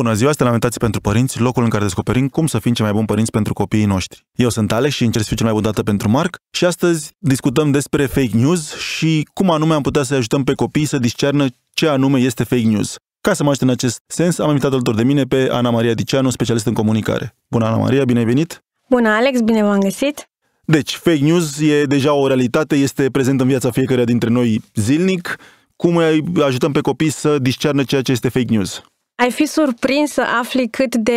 Bună ziua, este Lamentații pentru Părinți, locul în care descoperim cum să fim cei mai buni părinți pentru copiii noștri. Eu sunt Alex și încerc să fiu cel mai bun dată pentru Marc și astăzi discutăm despre fake news și cum anume am putea să ajutăm pe copii să discernă ce anume este fake news. Ca să mă ajute în acest sens, am invitat alături de mine pe Ana Maria Diceanu, specialist în comunicare. Bună, Ana Maria, bine ai venit! Bună, Alex, bine v-am găsit! Deci, fake news e deja o realitate, este prezent în viața fiecăruia dintre noi zilnic. Cum îi ajutăm pe copii să discernă ceea ce este fake news? Ai fi surprins să afli cât de,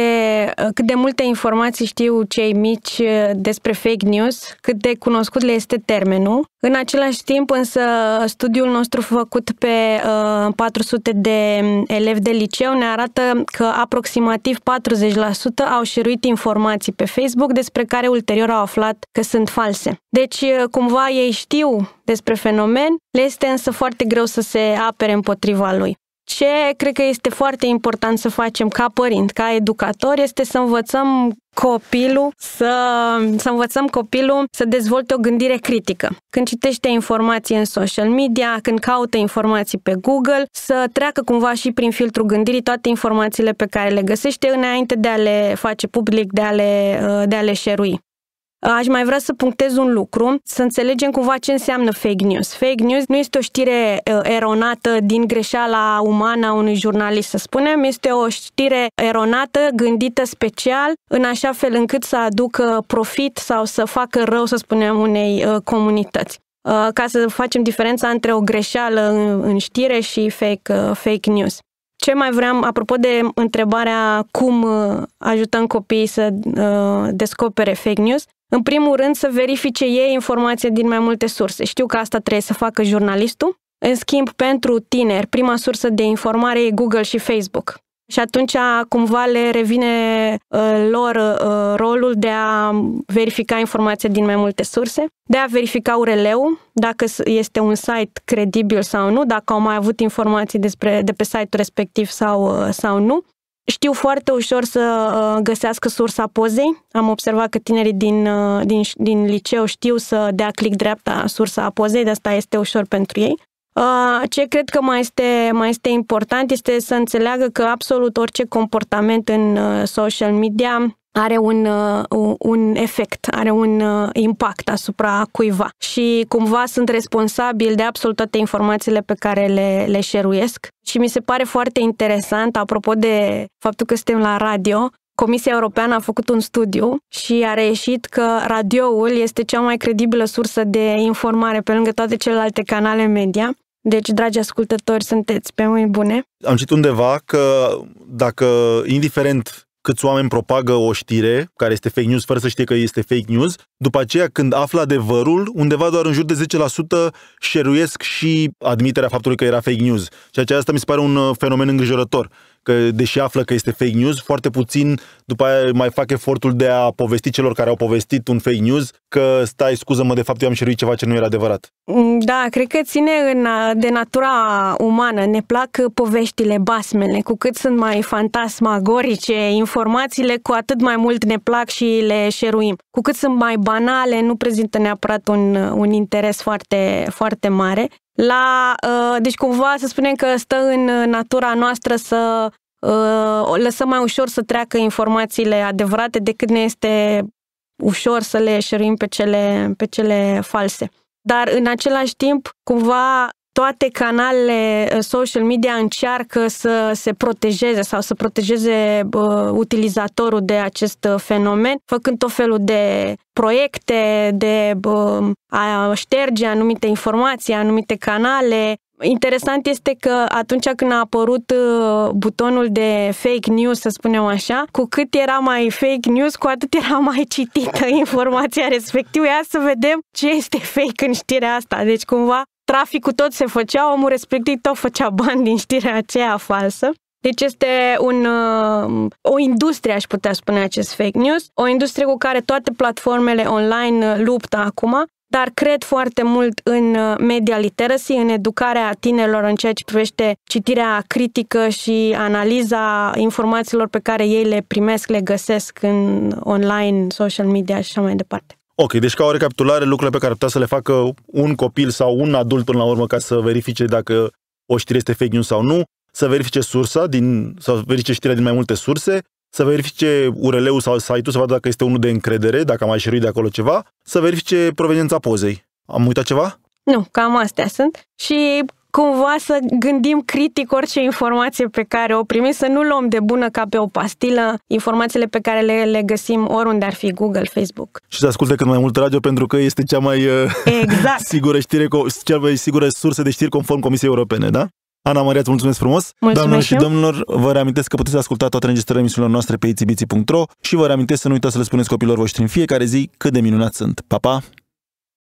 cât de multe informații știu cei mici uh, despre fake news, cât de cunoscut le este termenul. În același timp, însă, studiul nostru făcut pe uh, 400 de um, elevi de liceu ne arată că aproximativ 40% au șeruit informații pe Facebook despre care ulterior au aflat că sunt false. Deci, uh, cumva, ei știu despre fenomen, le este însă foarte greu să se apere împotriva lui ce cred că este foarte important să facem ca părint, ca educator, este să învățăm copilul, să, să învățăm copilul să dezvolte o gândire critică. Când citește informații în social media, când caută informații pe Google, să treacă cumva și prin filtru gândirii toate informațiile pe care le găsește înainte de a le face public, de a le, de a le share-ui. Aș mai vrea să punctez un lucru, să înțelegem cumva ce înseamnă fake news. Fake news nu este o știre eronată din greșeala umană a unui jurnalist, să spunem, este o știre eronată, gândită special, în așa fel încât să aducă profit sau să facă rău, să spunem, unei comunități ca să facem diferența între o greșeală în știre și fake, fake news. Ce mai vreau, apropo de întrebarea cum ajutăm copiii să descopere fake news, în primul rând, să verifice ei informația din mai multe surse. Știu că asta trebuie să facă jurnalistul. În schimb, pentru tineri, prima sursă de informare e Google și Facebook. Și atunci cumva le revine uh, lor uh, rolul de a verifica informația din mai multe surse, de a verifica URL-ul, dacă este un site credibil sau nu, dacă au mai avut informații despre, de pe site-ul respectiv sau, uh, sau nu, știu foarte ușor să uh, găsească sursa pozei. Am observat că tinerii din, uh, din, din liceu știu să dea click dreapta sursa a pozei, de asta este ușor pentru ei. Ah, ce cred că mai este, mai este important este să înțeleagă că absolut orice comportament în ah, social media are un, ah, un efect, are un impact asupra cuiva și cumva sunt responsabil de absolut toate informațiile pe care le, le șeruiesc și mi se pare foarte interesant, apropo de faptul că suntem la radio, Comisia Europeană a făcut un studiu și a reieșit că radioul este cea mai credibilă sursă de informare pe lângă toate celelalte canale media deci, dragi ascultători, sunteți pe mâini bune. Am citit undeva că dacă, indiferent câți oameni propagă o știre care este fake news fără să știe că este fake news. După aceea, când află adevărul, undeva doar în jur de 10% șeruiesc și admiterea faptului că era fake news. Și aceasta mi se pare un uh, fenomen îngrijorător că deși află că este fake news, foarte puțin după aia mai fac efortul de a povesti celor care au povestit un fake news că stai, scuză-mă, de fapt eu am șeruit ceva ce nu era adevărat. Mm, da, cred că ține în, de natura umană. Ne plac poveștile, basmele. Cu cât sunt mai fantasmagorice informațiile, cu atât mai mult ne plac și le șeruim. Cu cât sunt mai banale, nu prezintă neapărat un, un interes foarte, foarte mare la, uh, deci cumva să spunem că stă în uh, natura noastră să uh, lăsăm mai ușor să treacă informațiile adevărate decât ne este ușor să le șeruim pe cele, pe cele false. Dar în același timp, cumva toate canalele eh, social media încearcă să se protejeze sau să protejeze uh, utilizatorul de acest eh, fenomen, făcând tot felul de proiecte, de uh, a șterge anumite informații, anumite canale, Interesant este că atunci când a apărut eh, butonul de fake news, să spunem așa, cu cât era mai fake news, cu atât era mai citită informația respectivă. Ia să vedem ce este fake în știrea asta. Deci cumva traficul tot se făcea, omul respectiv tot făcea bani din știrea aceea falsă. Deci este un, uh, o industrie, aș putea spune acest fake news, o industrie cu care toate platformele online uh, luptă acum, dar cred foarte mult în uh, media literacy, în educarea tinerilor în ceea ce privește citirea critică și analiza informațiilor pe care ei le primesc, le găsesc în online, social media și așa mai departe. Ok, deci ca o recapitulare, lucrurile pe care putea să le facă un copil sau un adult până la urmă ca să verifice dacă o știre este fake news sau nu, să verifice sursa, din, să verifice știrea din mai multe surse, să verifice URL-ul sau site-ul, să vadă dacă este unul de încredere, dacă am mai șeruit de acolo ceva, să verifice proveniența pozei. Am uitat ceva? Nu, cam astea sunt. Și cumva să gândim critic orice informație pe care o primim, să nu luăm de bună ca pe o pastilă informațiile pe care le, le găsim oriunde ar fi Google, Facebook. Și să asculte cât mai mult radio pentru că este cea mai uh, exact. sigură știre, cea mai sigură sursă de știri conform Comisiei Europene, da? Ana Maria, îți mulțumesc frumos! Mulțumesc Doamnelor și domnilor, vă reamintesc că puteți asculta toate înregistrările emisiunilor noastre pe itibiții.ro și vă reamintesc să nu uitați să le spuneți copilor voștri în fiecare zi cât de minunați sunt. Pa, pa!